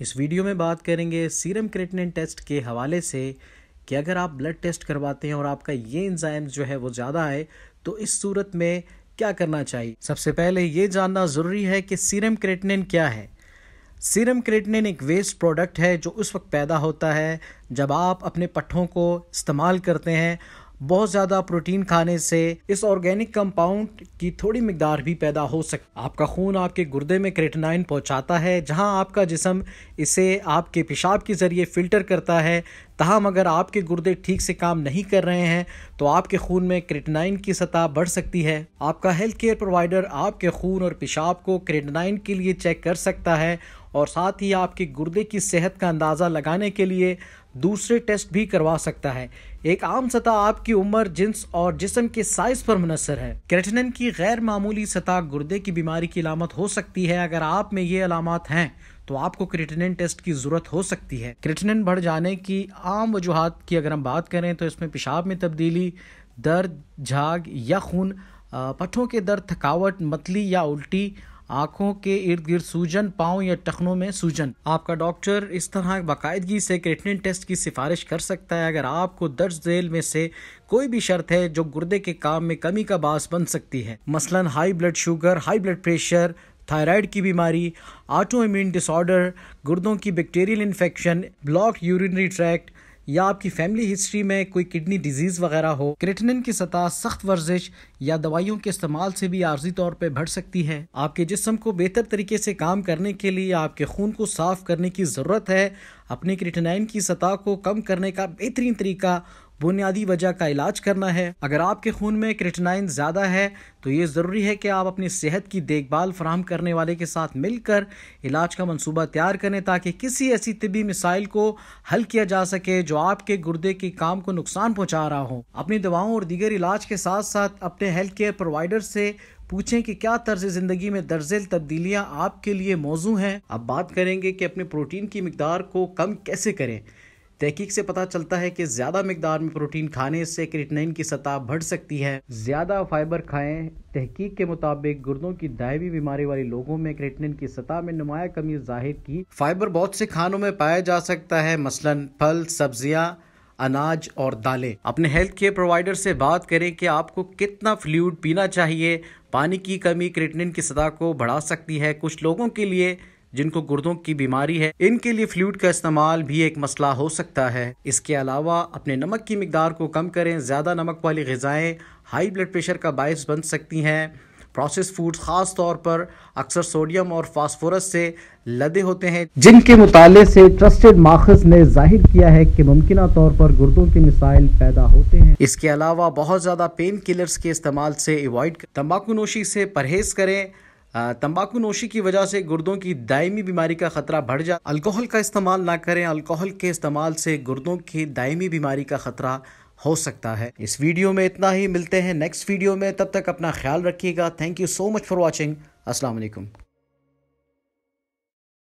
इस वीडियो में बात करेंगे सीरम क्रिएटिनिन टेस्ट के हवाले से कि अगर आप ब्लड टेस्ट करवाते हैं और आपका ये इंजाइम जो है वो ज़्यादा है तो इस सूरत में क्या करना चाहिए सबसे पहले ये जानना ज़रूरी है कि सीरम क्रिएटिनिन क्या है सीरम क्रिएटिनिन एक वेस्ट प्रोडक्ट है जो उस वक्त पैदा होता है जब आप अपने पट्ठों को इस्तेमाल करते हैं बहुत ज़्यादा प्रोटीन खाने से इस ऑर्गेनिक कंपाउंड की थोड़ी मकदार भी पैदा हो सकती आपका खून आपके गुर्दे में क्रेटनाइन पहुंचाता है जहां आपका जिसम इसे आपके पेशाब के ज़रिए फ़िल्टर करता है तहम अगर आपके गुर्दे ठीक से काम नहीं कर रहे हैं तो आपके खून में क्रेटनाइन की सतह बढ़ सकती है आपका हेल्थ केयर प्रोवाइडर आपके खून और पेशाब को क्रेटनाइन के लिए चेक कर सकता है और साथ ही आपके गुर्दे की सेहत का अंदाज़ा लगाने के लिए दूसरे टेस्ट भी करवा सकता है एक आम सतह आपकी उम्र जिन्स और जिसम के साइज पर मुनसर है क्रेटिनिन की गैर मामूली सतह गुर्दे की बीमारी की अलामत हो सकती है अगर आप में ये अलामत हैं तो आपको क्रिटिनिन टेस्ट की ज़रूरत हो सकती है क्रिटिनिन बढ़ जाने की आम वजूहत की अगर हम बात करें तो इसमें पेशाब में तब्दीली दर्द झाग या खून पठों के दर्द थकावट मतली या उल्टी आंखों के इर्द गिर्द सूजन पाँव या टखनों में सूजन आपका डॉक्टर इस तरह बाकायदगी से क्रेटनिन टेस्ट की सिफारिश कर सकता है अगर आपको दर्ज जेल में से कोई भी शर्त है जो गुर्दे के काम में कमी का बास बन सकती है मसलन high blood sugar high blood pressure thyroid की बीमारी ऑटो इम्यून डिसऑर्डर गुर्दों की bacterial infection block urinary tract या आपकी फैमिली हिस्ट्री में कोई किडनी डिजीज वगैरह हो क्रिटनिन की सतह सख्त वर्जिश या दवाइयों के इस्तेमाल से भी आर्जी तौर पर बढ़ सकती है आपके जिसम को बेहतर तरीके से काम करने के लिए आपके खून को साफ करने की ज़रूरत है अपनी क्रिटनाइन की सतह को कम करने का बेहतरीन तरीका बुनियादी वजह का इलाज करना है अगर आपके खून में क्रिटनाइन ज़्यादा है तो ये ज़रूरी है कि आप अपनी सेहत की देखभाल फ्राहम करने वाले के साथ मिलकर इलाज का मनसूबा तैयार करें ताकि किसी ऐसी तबी मिसाइल को हल किया जा सके जो आपके गुर्दे के काम को नुकसान पहुँचा रहा हो अपनी दवाओं और दीगर इलाज के साथ साथ अपने हेल्थ केयर प्रोवाइडर से पूछें कि क्या तर्ज ज़िंदगी में दर्जेल तब्दीलियाँ आपके लिए मौजू हैं अब बात करेंगे कि अपने प्रोटीन की मकदार को कम कैसे करें तहकीक से पता चलता है कि ज़्यादा मकदार में प्रोटीन खाने से क्रिटनइन की सतह बढ़ सकती है ज़्यादा फाइबर खाएं तहकीक के मुताबिक गुर्दों की दायवी बीमारी वाले लोगों में क्रिटनिन की सतह में नुमाया कमी जाहिर की फाइबर बहुत से खानों में पाया जा सकता है मसलन फल सब्जियाँ अनाज और दालें अपने हेल्थ केयर प्रोवाइडर से बात करें कि आपको कितना फ्लूड पीना चाहिए पानी की कमी क्रिटनिन की सतह को बढ़ा सकती है कुछ लोगों के लिए जिनको गुर्दों की बीमारी है इनके लिए फ्लूड का इस्तेमाल भी एक मसला हो सकता है इसके अलावा अपने नमक की मकदार को कम करें ज़्यादा नमक वाली गज़ाएँ हाई ब्लड प्रेशर का बायस बन सकती हैं प्रोसेस फूड ख़ास तौर पर अक्सर सोडियम और फास्फोरस से लदे होते हैं जिनके मुताले से ट्रस्टेड माखज ने जाहिर किया है कि मुमकिन तौर पर गुर्दों के मिसाइल पैदा होते हैं इसके अलावा बहुत ज़्यादा पेन किलर्स के इस्तेमाल से एवॉइड तम्बाकू नोशी से परहेज़ करें तंबाकू नोशी की वजह से गुर्दों की दायमी बीमारी का खतरा बढ़ जाए अल्कोहल का इस्तेमाल ना करें अल्कोहल के इस्तेमाल से गुर्दों की दायमी बीमारी का खतरा हो सकता है इस वीडियो में इतना ही मिलते हैं नेक्स्ट वीडियो में तब तक अपना ख्याल रखिएगा thank you so much for watching असलकुम